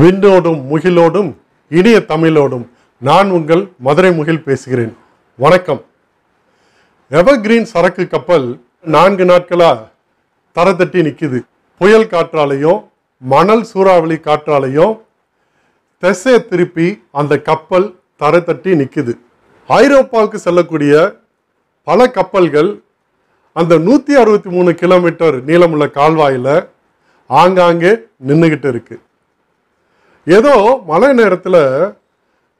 விண்டோடும் முகிலோடும் இனிய தமிழோடும் நான் உங்கள் மதுரை முகில் பேசுகிறேன் வணக்கம் எவர்கிரீன் சரக்கு கப்பல் நான்கு நாட்களாக தரத்தட்டி நிற்கிது புயல் காற்றாலையும் மணல் சூறாவளி காற்றாலையும் தெசை திருப்பி அந்த கப்பல் தரத்தட்டி நிற்கிது ஐரோப்பாவுக்கு செல்லக்கூடிய பல கப்பல்கள் அந்த நூற்றி அறுபத்தி மூணு கிலோமீட்டர் நீளமுள்ள கால்வாயில் ஆங்காங்கே நின்றுக்கிட்டு இருக்குது ஏதோ மழை நேரத்தில்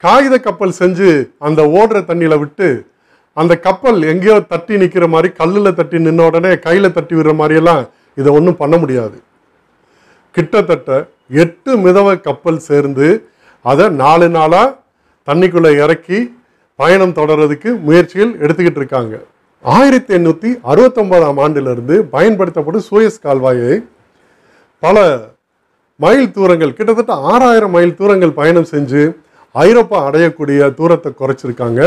காகித கப்பல் செஞ்சு அந்த ஓடுற தண்ணியில் விட்டு அந்த கப்பல் எங்கேயோ தட்டி நிற்கிற மாதிரி கல்லில் தட்டி நின்ன உடனே கையில் தட்டி விடுற மாதிரியெல்லாம் இதை ஒன்றும் பண்ண முடியாது கிட்டத்தட்ட எட்டு மிதவ கப்பல் சேர்ந்து அதை நாலு நாளாக தண்ணிக்குள்ளே இறக்கி பயணம் தொடர்றதுக்கு முயற்சிகள் எடுத்துக்கிட்டு இருக்காங்க ஆயிரத்தி எண்ணூற்றி அறுபத்தொம்போதாம் ஆண்டிலிருந்து பயன்படுத்தப்படும் சூயஸ் கால்வாயை பல மைல் தூரங்கள் கிட்டத்தட்ட ஆறாயிரம் மைல் தூரங்கள் பயணம் செஞ்சு ஐரோப்பா அடையக்கூடிய தூரத்தை குறைச்சிருக்காங்க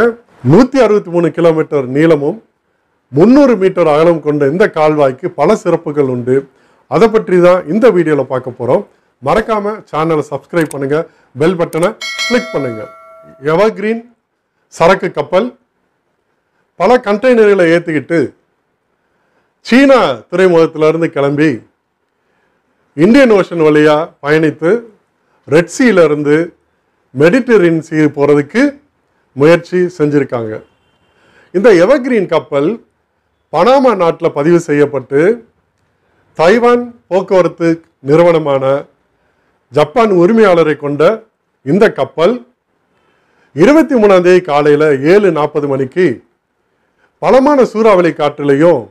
நூற்றி அறுபத்தி மூணு கிலோமீட்டர் நீளமும் முந்நூறு மீட்டர் அகலம் கொண்ட இந்த கால்வாய்க்கு பல சிறப்புகள் உண்டு அதை பற்றி தான் இந்த வீடியோவில் பார்க்க போகிறோம் மறக்காமல் சேனலை சப்ஸ்கிரைப் பண்ணுங்கள் பெல் பட்டனை கிளிக் பண்ணுங்கள் எவர் கிரீன் சரக்கு கப்பல் பல கண்டெய்னர்களை ஏற்றிக்கிட்டு சீனா துறைமுகத்திலிருந்து கிளம்பி இந்தியன் ஓஷன் வழியாக பயணித்து ரெட்சியிலிருந்து மெடிட்டரேனியன் சீ போகிறதுக்கு முயற்சி செஞ்சுருக்காங்க இந்த எவர்கிரீன் கப்பல் பனாமா நாட்டில் பதிவு செய்யப்பட்டு தைவான் போக்குவரத்து நிறுவனமான ஜப்பான் உரிமையாளரை கொண்ட இந்த கப்பல் இருபத்தி மூணாம் தேதி காலையில் ஏழு நாற்பது மணிக்கு பலமான சூறாவளி காற்றுலையும்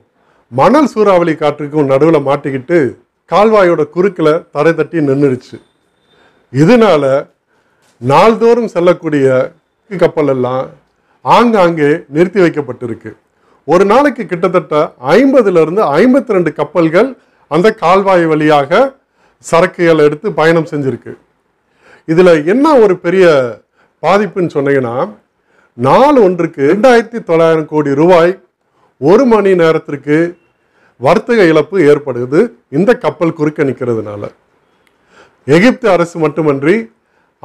மணல் சூறாவளி காற்றுக்கும் நடுவில் மாட்டிக்கிட்டு கால்வாயோட குறுக்கில் தரை தட்டி நின்றுடுச்சு இதனால நாள்தோறும் செல்லக்கூடிய கப்பல் எல்லாம் ஆங்காங்கே நிறுத்தி வைக்கப்பட்டிருக்கு ஒரு நாளைக்கு கிட்டத்தட்ட ஐம்பதுலேருந்து ஐம்பத்தி ரெண்டு கப்பல்கள் அந்த கால்வாய் வழியாக சரக்குகளை எடுத்து பயணம் செஞ்சுருக்கு இதில் என்ன ஒரு பெரிய பாதிப்புன்னு சொன்னீங்கன்னா நாள் ஒன்றுக்கு ரெண்டாயிரத்தி தொள்ளாயிரம் கோடி ரூபாய் ஒரு மணி நேரத்திற்கு வர்த்தக இழப்பு ஏற்படுது இந்த கப்பல் குறுக்க நிற்கிறதுனால எகிப்து அரசு மட்டுமன்றி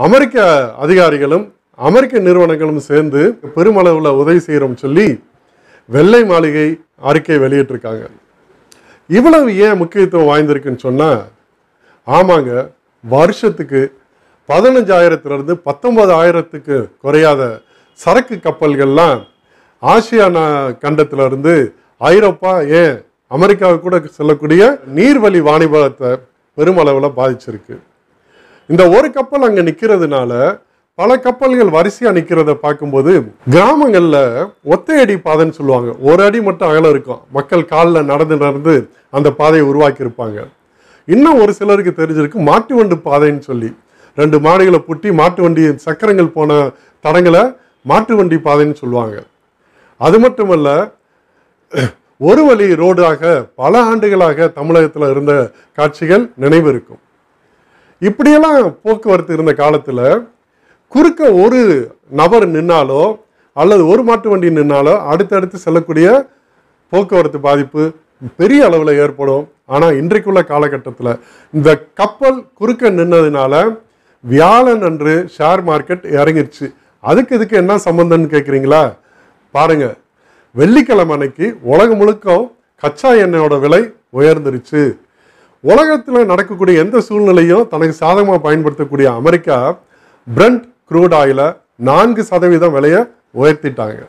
அமெரிக்க அதிகாரிகளும் அமெரிக்க நிறுவனங்களும் சேர்ந்து பெருமளவில் உதவி செய்கிறோம் சொல்லி வெள்ளை மாளிகை அறிக்கை வெளியிட்டிருக்காங்க இவ்வளவு ஏன் முக்கியத்துவம் வாய்ந்திருக்குன்னு சொன்னால் ஆமாங்க வருஷத்துக்கு பதினஞ்சாயிரத்துலேருந்து பத்தொன்பதாயிரத்துக்கு குறையாத சரக்கு கப்பல்கள்லாம் ஆசியானா கண்டத்திலிருந்து ஐரோப்பா ஏன் அமெரிக்காவுக்கு கூட செல்லக்கூடிய நீர்வழி வாணிபத்தை பெருமளவில் பாதிச்சிருக்கு இந்த ஒரு கப்பல் அங்கே நிற்கிறதுனால பல கப்பல்கள் வரிசையாக நிற்கிறத பார்க்கும்போது கிராமங்களில் ஒத்தையடி பாதைன்னு சொல்லுவாங்க ஒரு அடி மட்டும் அகலம் இருக்கும் மக்கள் காலில் நடந்து நடந்து அந்த பாதையை உருவாக்கியிருப்பாங்க இன்னும் ஒரு சிலருக்கு தெரிஞ்சிருக்கு மாட்டு வண்டு பாதைன்னு சொல்லி ரெண்டு மாடுகளை புட்டி மாட்டு வண்டி சக்கரங்கள் போன தடங்களை மாட்டு வண்டி பாதைன்னு சொல்லுவாங்க அது மட்டுமல்ல ஒரு வழி ரோடாக பல ஆண்டுகளாக தமிழகத்தில் இருந்த காட்சிகள் நினைவு இருக்கும் இப்படியெல்லாம் போக்குவரத்து இருந்த காலத்தில் குறுக்க ஒரு நபர் நின்னாலோ அல்லது ஒரு மாட்டு வண்டி நின்னாலோ அடுத்தடுத்து செல்லக்கூடிய போக்குவரத்து பாதிப்பு பெரிய அளவில் ஏற்படும் ஆனால் இன்றைக்குள்ள காலகட்டத்தில் இந்த கப்பல் குறுக்க நின்னதுனால வியாழன் அன்று ஷேர் மார்க்கெட் இறங்கிடுச்சு அதுக்கு இதுக்கு என்ன சம்மந்தம்னு கேட்குறீங்களா பாருங்கள் வெள்ளிக்கிழமை அன்னைக்கு உலகம் முழுக்க கச்சா எண்ணெயோட விலை உயர்ந்துருச்சு உலகத்தில் நடக்கக்கூடிய எந்த சூழ்நிலையும் தனக்கு சாதகமாக பயன்படுத்தக்கூடிய அமெரிக்கா பிரண்ட் குரூட் ஆயில நான்கு சதவீதம் விலையை உயர்த்திட்டாங்க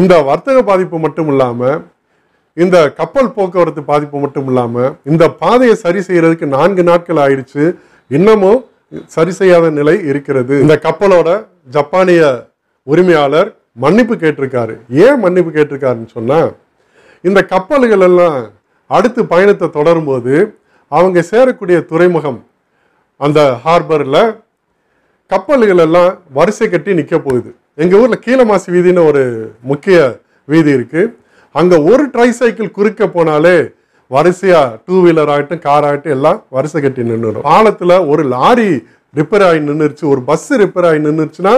இந்த வர்த்தக பாதிப்பு மட்டும் இல்லாமல் இந்த கப்பல் போக்குவரத்து பாதிப்பு மட்டும் இல்லாமல் இந்த பாதையை சரி செய்கிறதுக்கு நான்கு நாட்கள் ஆயிடுச்சு இன்னமும் சரி செய்யாத நிலை இருக்கிறது இந்த கப்பலோட ஜப்பானிய உரிமையாளர் மன்னிப்பு கேட்டிருக்காரு ஏன் மன்னிப்பு கேட்டிருக்காருன்னு சொன்னால் இந்த கப்பல்கள் எல்லாம் அடுத்து பயணத்தை தொடரும்போது அவங்க சேரக்கூடிய துறைமுகம் அந்த ஹார்பரில் கப்பல்கள் எல்லாம் வரிசை கட்டி நிற்க போகுது எங்கள் ஊரில் கீழமாசி வீதின்னு ஒரு முக்கிய வீதி இருக்குது அங்கே ஒரு ட்ரை சைக்கிள் குறுக்க போனாலே வரிசையாக டூ வீலர் ஆகட்டும் கார் ஆகட்டும் எல்லாம் வரிசை கட்டி நின்றுடும் பாலத்தில் ஒரு லாரி ரிப்பேர் ஆகி நின்றுச்சு ஒரு பஸ்ஸு ரிப்பேர் ஆகி நின்றுச்சுன்னா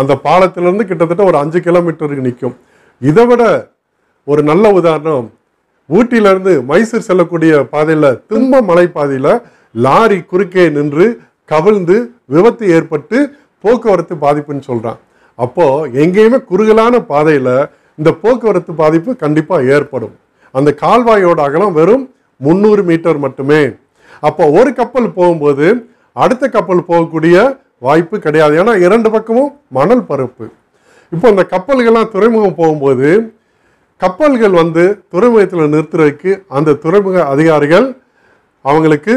அந்த பாலத்திலேருந்து கிட்டத்தட்ட ஒரு அஞ்சு கிலோமீட்டருக்கு நிற்கும் இதை விட ஒரு நல்ல உதாரணம் ஊட்டியிலேருந்து மைசூர் செல்லக்கூடிய பாதையில் திரும்ப மலை பாதையில் லாரி குறுக்கே நின்று கவிழ்ந்து விபத்து ஏற்பட்டு போக்குவரத்து பாதிப்புன்னு சொல்கிறான் அப்போது எங்கேயுமே குறுகலான பாதையில் இந்த போக்குவரத்து பாதிப்பு கண்டிப்பாக ஏற்படும் அந்த கால்வாயோட அகலம் வெறும் முந்நூறு மீட்டர் மட்டுமே அப்போ ஒரு கப்பல் போகும்போது அடுத்த கப்பல் போகக்கூடிய வாய்ப்பு கிடையாது ஏன்னா இரண்டு பக்கமும் மணல் பரப்பு இப்போ அந்த கப்பல்கள்லாம் துறைமுகம் போகும்போது கப்பல்கள் வந்து துறைமுகத்தில் நிறுத்துறதுக்கு அந்த துறைமுக அதிகாரிகள் அவங்களுக்கு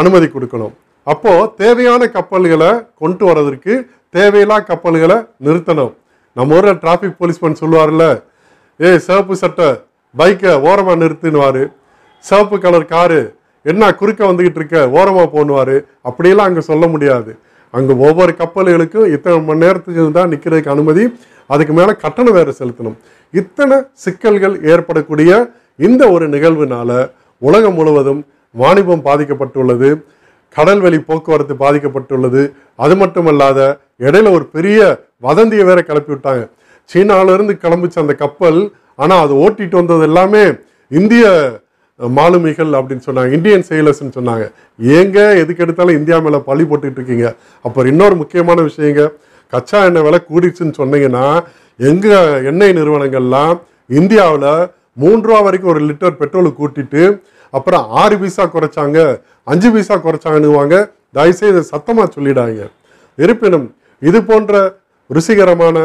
அனுமதி கொடுக்கணும் அப்போது தேவையான கப்பல்களை கொண்டு வர்றதற்கு தேவையில்லா கப்பல்களை நிறுத்தணும் நம்ம ஊரில் டிராஃபிக் போலீஸ்மேன் சொல்லுவார்ல ஏய் சிவப்பு சட்டை பைக்கை ஓரமாக நிறுத்துனுவார் சிவப்பு கலர் காரு என்ன குறுக்க வந்துக்கிட்டு இருக்க ஓரமாக போணுவார் அப்படியெல்லாம் அங்கே சொல்ல முடியாது அங்கே ஒவ்வொரு கப்பல்களுக்கும் இத்தனை மணி நேரத்துக்கு தான் நிற்கிறதுக்கு அனுமதி அதுக்கு மேலே கட்டணம் வேறு செலுத்தணும் இத்தனை சிக்கல்கள் ஏற்படக்கூடிய இந்த ஒரு நிகழ்வினால் உலகம் முழுவதும் வாணிபம் பாதிக்கப்பட்டுள்ளது கடல்வெளி போக்குவரத்து பாதிக்கப்பட்டுள்ளது அது மட்டுமல்லாத இடையில ஒரு பெரிய வதந்தியை வேற கிளப்பி விட்டாங்க சீனாவிலிருந்து கிளம்பிச்ச அந்த கப்பல் ஆனால் அது ஓட்டிட்டு வந்தது எல்லாமே இந்திய மாலுமிகள் அப்படின்னு சொன்னாங்க இந்தியன் செயலர்ஸ்ன்னு சொன்னாங்க ஏங்க எதுக்கு எடுத்தாலும் இந்தியா மேலே பழி போட்டுக்கிட்டு இருக்கீங்க அப்புறம் இன்னொரு முக்கியமான விஷயங்க கச்சா எண்ணெய் விலை கூடிடுச்சுன்னு சொன்னீங்கன்னா எங்கள் எண்ணெய் நிறுவனங்கள்லாம் இந்தியாவில் மூன்று ரூபா வரைக்கும் ஒரு லிட்டர் பெட்ரோல் கூட்டிட்டு அப்புறம் ஆறு பீஸா குறைச்சாங்க அஞ்சு பீஸா குறைச்சாங்கன்னுவாங்க தயவுசெய்து சத்தமாக சொல்லிடாங்க இருப்பினும் இது போன்ற ருசிகரமான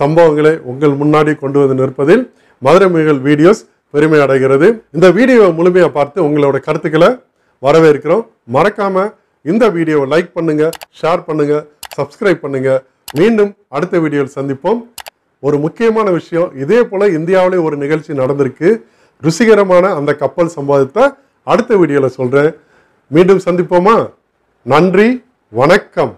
சம்பவங்களை உங்கள் முன்னாடி கொண்டு வந்து நிற்பதில் மதுரை மிகழ் வீடியோஸ் பெருமை அடைகிறது இந்த வீடியோவை முழுமையாக பார்த்து உங்களோட கருத்துக்களை வரவேற்கிறோம் மறக்காமல் இந்த வீடியோவை லைக் பண்ணுங்கள் ஷேர் பண்ணுங்கள் சப்ஸ்கிரைப் பண்ணுங்கள் மீண்டும் அடுத்த வீடியோவில் சந்திப்போம் ஒரு முக்கியமான விஷயம் இதே போல் இந்தியாவிலே ஒரு நிகழ்ச்சி நடந்திருக்கு ருசிகரமான அந்த கப்பல் சம்பாதத்தை அடுத்த வீடியோவில் சொல்கிறேன் மீண்டும் சந்திப்போமா நன்றி வணக்கம்